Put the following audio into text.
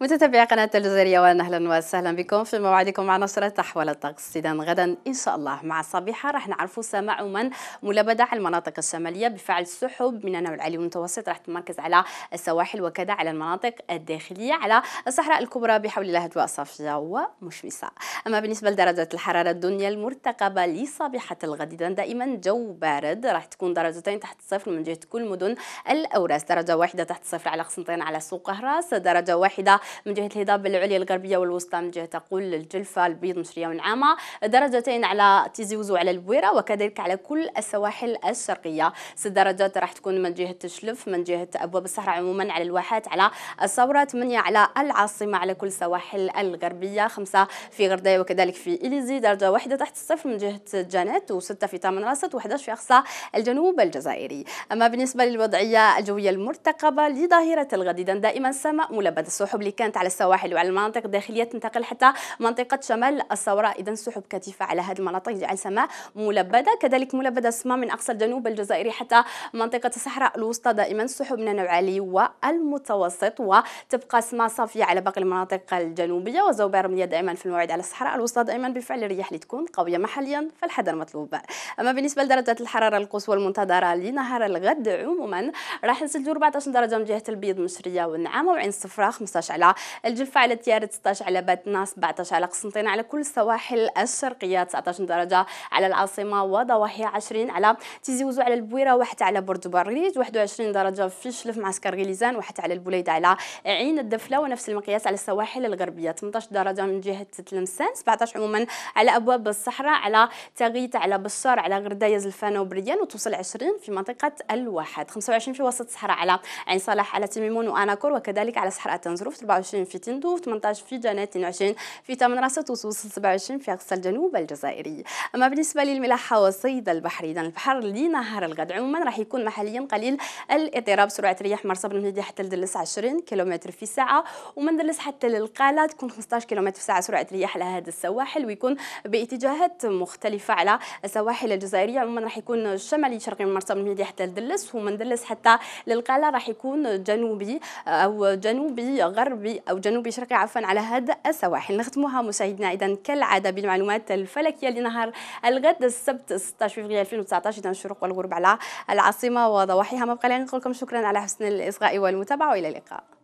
متابعي قناة الجزيرية أهلا وسهلا بكم في موعدكم مع نشرة تحول الطقس إذا غدا إن شاء الله مع الصبيحة راح نعرفوا سماع من ملبدة على المناطق الشمالية بفعل سحب من النوع العالي والمتوسط راح تمركز على السواحل وكذا على المناطق الداخلية على الصحراء الكبرى بحول الله أجواء صافية ومشمسة أما بالنسبة لدرجة الحرارة الدنيا المرتقبة لصبيحة الغد إذا دائما جو بارد راح تكون درجتين تحت الصفر من جهة كل مدن الأوراس درجة واحدة تحت الصفر على قسنطين على سوق هراس درجة واحدة من جهة الهضاب العليا الغربية والوسطى من جهة تقول الجلفة البيض مشرية ونعامة درجتين على تيزي وزو على البويرة وكذلك على كل السواحل الشرقية ست درجات راح تكون من جهة تشلف من جهة أبواب الصحراء عموما على الواحات على الثورة 8 على العاصمة على كل السواحل الغربية خمسة في غرداية وكذلك في إليزي درجة واحدة تحت الصفر من جهة جانيت وستة في تامن راست و11 في أقصى الجنوب الجزائري أما بالنسبة للوضعية الجوية المرتقبة لظاهرة الغد دائما السماء ملبد السحب كانت على السواحل وعلى المناطق الداخليه تنتقل حتى منطقه شمال الصوراء اذا سحب كثيفه على هذه المناطق يجعل سماء ملبده كذلك ملبده السماء من اقصى الجنوب الجزائري حتى منطقه الصحراء الوسطى دائما سحب من النوع العالي والمتوسط وتبقى السماء صافيه على باقي المناطق الجنوبيه وزوبير رمليه دائما في الموعد على الصحراء الوسطى دائما بفعل الرياح اللي تكون قويه محليا فالحذر مطلوب اما بالنسبه لدرجه الحراره القصوى المنتظره لنهار الغد عموما راح نسجل 14 درجه من جهه البيض مشريه والنعامه وعين الصفراء 15 على الجفة الجلفة على تيار 16 على باتنا 17 على قسنطينة على كل السواحل الشرقية 19 درجة على العاصمة وضواحيها 20 على تيزي وزو على البويرة وحتى على برج بريد 21 درجة في شلف معسكر غليزان وحتى على البوليدة على عين الدفلة ونفس المقياس على السواحل الغربية 18 درجة من جهة تلمسان 17 عموما على أبواب الصحراء على تغيت على بشار على غرداية زلفانة وبريان وتوصل 20 في منطقة الواحد 25 في وسط الصحراء على عين صالح على تميمون وأناكور وكذلك على صحراء تنزروف 24 في تندوف 18 في جنة 22 في تمن راس وصل 27 في أقصى الجنوب الجزائري أما بالنسبة للملاحة والصيد البحري إذا البحر لنهار الغد عموما راح يكون محليا قليل الاضطراب سرعة رياح مرسى من حتى لدلس 20 كيلومتر في الساعة ومن دلس حتى للقالة تكون 15 كيلومتر في الساعة سرعة رياح لهذا السواحل ويكون باتجاهات مختلفة على السواحل الجزائرية عموما راح يكون شمالي شرقي من مرصد من حتى لدلس ومن دلس حتى للقالة راح يكون جنوبي أو جنوبي غربي غربي أو جنوبي شرقي عفوا على هذا السواحل نختمها مشاهدينا إذا كالعادة بالمعلومات الفلكية لنهار الغد السبت 16 فبراير 2019 إذا الشروق والغروب على العاصمة وضواحيها ما بقى لي نقول لكم شكرا على حسن الإصغاء والمتابعة وإلى اللقاء